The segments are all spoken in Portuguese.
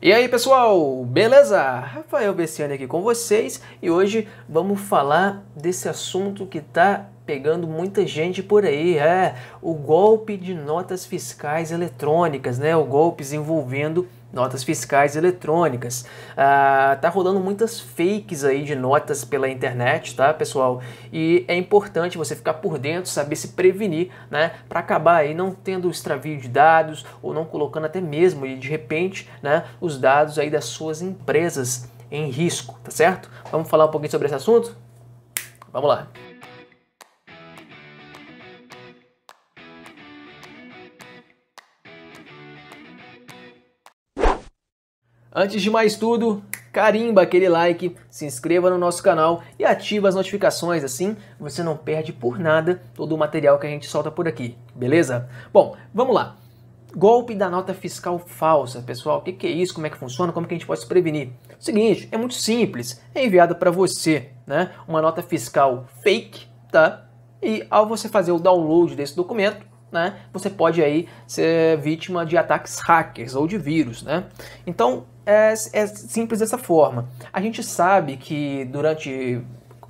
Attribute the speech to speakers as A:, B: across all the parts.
A: E aí pessoal, beleza? Rafael Bessiani aqui com vocês e hoje vamos falar desse assunto que está pegando muita gente por aí, é o golpe de notas fiscais eletrônicas, né? O golpes envolvendo notas fiscais eletrônicas. Ah, tá rolando muitas fakes aí de notas pela internet, tá, pessoal? E é importante você ficar por dentro, saber se prevenir, né, para acabar aí não tendo extravio de dados ou não colocando até mesmo e de repente, né, os dados aí das suas empresas em risco, tá certo? Vamos falar um pouquinho sobre esse assunto? Vamos lá. Antes de mais tudo, carimba aquele like, se inscreva no nosso canal e ative as notificações, assim você não perde por nada todo o material que a gente solta por aqui, beleza? Bom, vamos lá. Golpe da nota fiscal falsa, pessoal. O que, que, é isso? Como é que funciona? Como que a gente pode se prevenir? Seguinte, é muito simples. É enviada para você, né, uma nota fiscal fake, tá? E ao você fazer o download desse documento, né, você pode aí ser vítima de ataques hackers ou de vírus, né? Então é, é simples dessa forma. A gente sabe que durante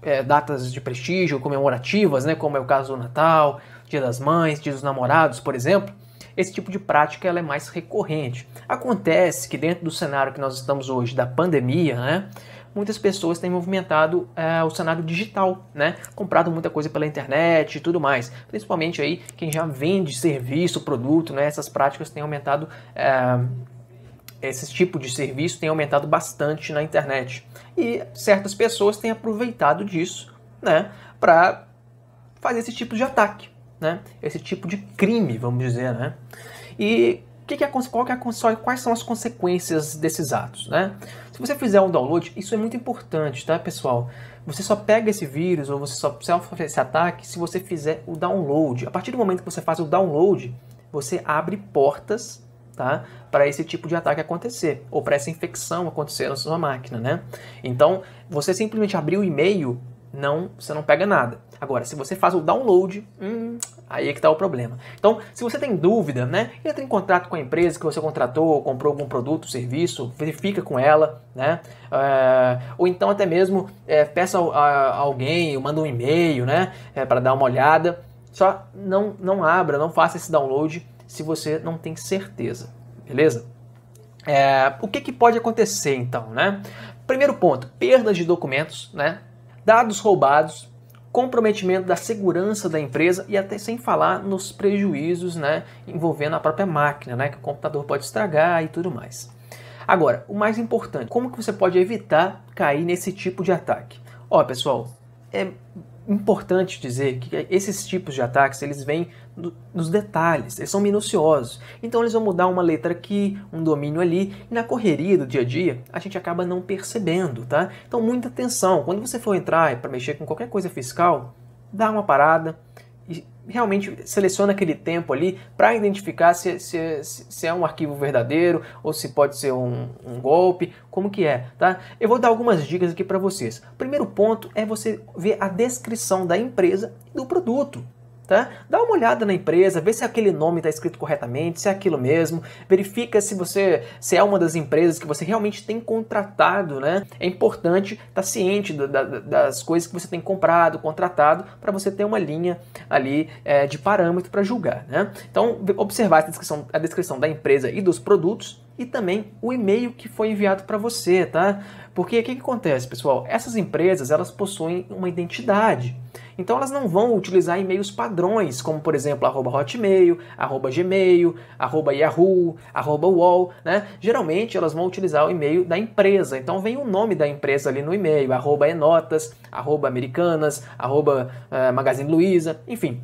A: é, datas de prestígio comemorativas, né, como é o caso do Natal, Dia das Mães, Dia dos Namorados, por exemplo, esse tipo de prática ela é mais recorrente. Acontece que dentro do cenário que nós estamos hoje da pandemia, né, muitas pessoas têm movimentado é, o cenário digital, né? Comprado muita coisa pela internet e tudo mais. Principalmente aí quem já vende serviço, produto, né? Essas práticas têm aumentado. É, eh, esse tipo de serviço tem aumentado bastante na internet. E certas pessoas têm aproveitado disso, né, para fazer esse tipo de ataque, né? Esse tipo de crime, vamos dizer, né? E que que é, qual que é, quais são as consequências desses atos, né? Se você fizer um download, isso é muito importante, tá, pessoal? Você só pega esse vírus ou você só sofre esse ataque se você fizer o download. A partir do momento que você faz o download, você abre portas Tá? Para esse tipo de ataque acontecer, ou para essa infecção acontecer na sua máquina, né? Então, você simplesmente abrir o e-mail, não, você não pega nada. Agora, se você faz o download, hum, Aí é que está o problema. Então, se você tem dúvida, né, entra em contato com a empresa que você contratou, comprou algum produto, serviço, verifica com ela, né? É, ou então até mesmo é, peça a, a, alguém, manda um e-mail, né, é, eh, para dar uma olhada. Só não, não abra, não faça esse download se você não tem certeza, beleza? o que, que pode acontecer então, né? Primeiro ponto, perdas de documentos, né? Dados roubados, comprometimento da segurança da empresa e até sem falar nos prejuízos né, envolvendo a própria máquina, né, que o computador pode estragar e tudo mais. Agora, o mais importante, como que você pode evitar cair nesse tipo de ataque? Ó, pessoal, é importante dizer que esses tipos de ataques, eles vêm dos detalhes, eles são minuciosos. Então eles vão mudar uma letra aqui, um domínio ali, e na correria do dia a dia a gente acaba não percebendo, tá? Então muita atenção, quando você for entrar para mexer com qualquer coisa fiscal, dá uma parada e realmente seleciona aquele tempo ali para identificar se, se, se, é um arquivo verdadeiro ou se pode ser um, um golpe, como que é, tá? Eu vou dar algumas dicas aqui para vocês. primeiro ponto é você ver a descrição da empresa e do produto tá? Dá uma olhada na empresa, vê se aquele nome está escrito corretamente, se é aquilo mesmo, verifica se você se é uma das empresas que você realmente tem contratado, né? É importante estar tá ciente da, das coisas que você tem comprado, contratado, para você ter uma linha ali é, de parâmetro para julgar, né? Então, observar a descrição, a descrição da empresa e dos produtos, e também o e-mail que foi enviado para você, tá? Porque o que, que, acontece, pessoal? Essas empresas elas possuem uma identidade. Então elas não vão utilizar e-mails padrões, como por exemplo arroba Hotmail, arroba Gmail, arroba Yahoo, arroba Wall, né? Geralmente elas vão utilizar o e-mail da empresa. Então vem o nome da empresa ali no e-mail, arroba Enotas, arroba Americanas, arroba uh, Magazine Luiza, enfim.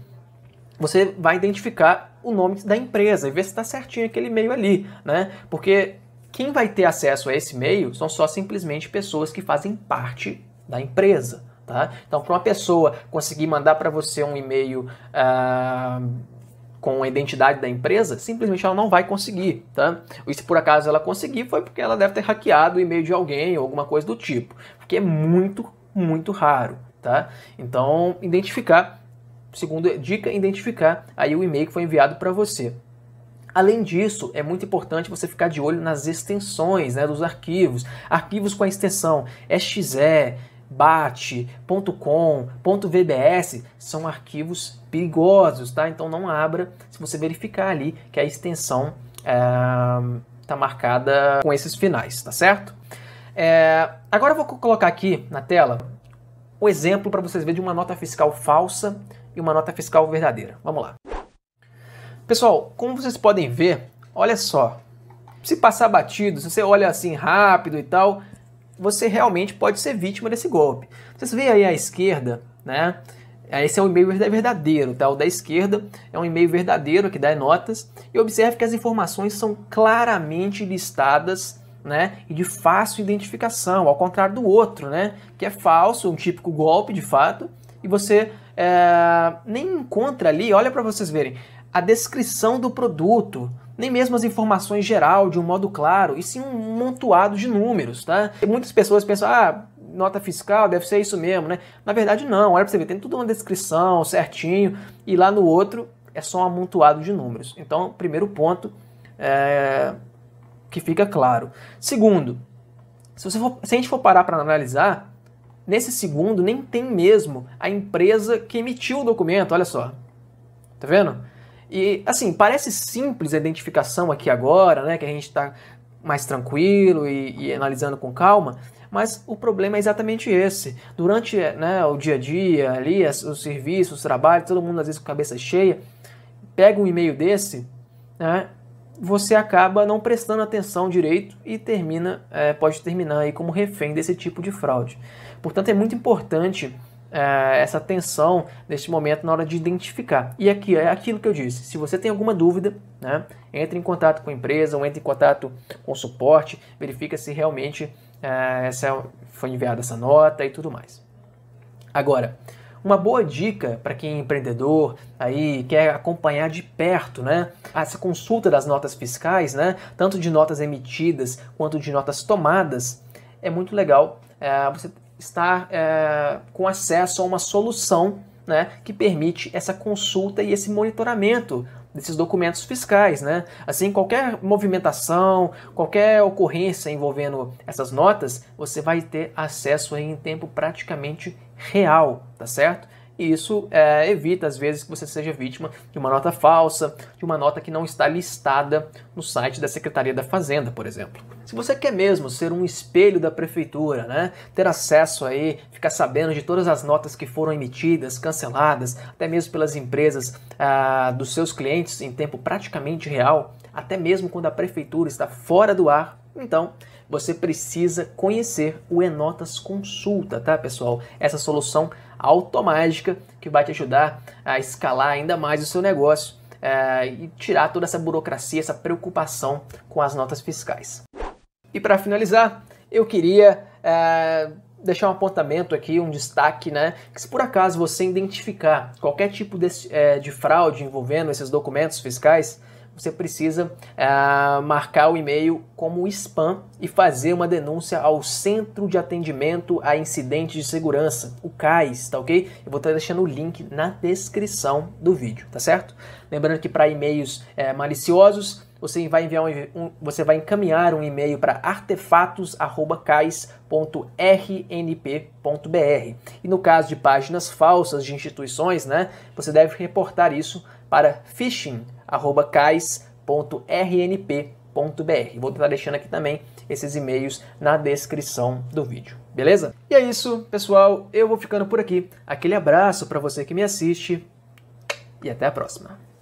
A: Você vai identificar o nome da empresa e ver se está certinho aquele e-mail ali, né? Porque quem vai ter acesso a esse e-mail são só simplesmente pessoas que fazem parte da empresa. Tá? Então, para uma pessoa conseguir mandar para você um e-mail uh, com a identidade da empresa, simplesmente ela não vai conseguir. Tá? E se por acaso ela conseguir, foi porque ela deve ter hackeado o e-mail de alguém ou alguma coisa do tipo. Porque é muito, muito raro. Tá? Então, identificar, segundo dica, identificar aí o e-mail que foi enviado para você. Além disso, é muito importante você ficar de olho nas extensões né, dos arquivos. Arquivos com a extensão exe, bat.com.vbs são arquivos perigosos, tá? Então não abra se você verificar ali que a extensão está eh, é, marcada com esses finais, tá certo? É, agora eu vou colocar aqui na tela o exemplo para vocês verem de uma nota fiscal falsa e uma nota fiscal verdadeira. Vamos lá. Pessoal, como vocês podem ver, olha só. Se passar batido, se você olha assim rápido e tal, você realmente pode ser vítima desse golpe. Vocês veem aí à esquerda, né? Esse é um e-mail verdadeiro, tá? O da esquerda é um e-mail verdadeiro que dá notas. E observe que as informações são claramente listadas, né? E de fácil identificação, ao contrário do outro, né? Que é falso, um típico golpe de fato. E você é, nem encontra ali, olha para vocês verem, a descrição do produto, nem mesmo as informações geral de um modo claro, e sim um montoado de números, tá? E muitas pessoas pensam, ah, nota fiscal, deve ser isso mesmo, né? Na verdade não, olha pra você ver, tem tudo uma descrição certinho, e lá no outro é só um amontoado de números. Então, primeiro ponto é, que fica claro. Segundo, se, você for, se a gente for parar para analisar, nesse segundo nem tem mesmo a empresa que emitiu o documento, olha só. Tá vendo? E, assim, parece simples a identificação aqui agora, né? Que a gente está mais tranquilo e, e, analisando com calma, mas o problema é exatamente esse. Durante né, o dia a dia, ali, os serviços, os trabalhos, todo mundo às vezes com a cabeça cheia, pega um e-mail desse, né? Você acaba não prestando atenção direito e termina, é, pode terminar aí como refém desse tipo de fraude. Portanto, é muito importante é, essa tensão neste momento na hora de identificar. E aqui é aquilo que eu disse: se você tem alguma dúvida, né, entre em contato com a empresa ou entre em contato com o suporte, verifica se realmente é, essa, é foi enviada essa nota e tudo mais. Agora, uma boa dica para quem é empreendedor aí quer acompanhar de perto, né? Essa consulta das notas fiscais, né? Tanto de notas emitidas quanto de notas tomadas é muito legal é, você estar é, com acesso a uma solução né, que permite essa consulta e esse monitoramento desses documentos fiscais, né? Assim, qualquer movimentação, qualquer ocorrência envolvendo essas notas, você vai ter acesso em tempo praticamente real, tá certo? e isso é, evita, às vezes, que você seja vítima de uma nota falsa, de uma nota que não está listada no site da Secretaria da Fazenda, por exemplo. Se você quer mesmo ser um espelho da prefeitura, né, ter acesso aí, ficar sabendo de todas as notas que foram emitidas, canceladas, até mesmo pelas empresas ah, dos seus clientes em tempo praticamente real, até mesmo quando a prefeitura está fora do ar, então você precisa conhecer o Enotas Consulta, tá, pessoal? Essa solução automática que vai te ajudar a escalar ainda mais o seu negócio é, e tirar toda essa burocracia, essa preocupação com as notas fiscais. E para finalizar, eu queria é, deixar um apontamento aqui, um destaque, né? Que se por acaso você identificar qualquer tipo de, é, eh, de fraude envolvendo esses documentos fiscais, você precisa ah, marcar o e-mail como spam e fazer uma denúncia ao Centro de Atendimento a Incidentes de Segurança, o CAIS, tá ok? Eu vou estar deixando o link na descrição do vídeo, tá certo? Lembrando que para e-mails eh, maliciosos, você vai, enviar um, um, você vai encaminhar um e-mail para artefatos.cais.rnp.br. E no caso de páginas falsas de instituições, né, você deve reportar isso para phishing@cais.rnp.br. Vou estar deixando aqui também esses e-mails na descrição do vídeo, beleza? E é isso, pessoal. Eu vou ficando por aqui. Aquele abraço para você que me assiste e até a próxima.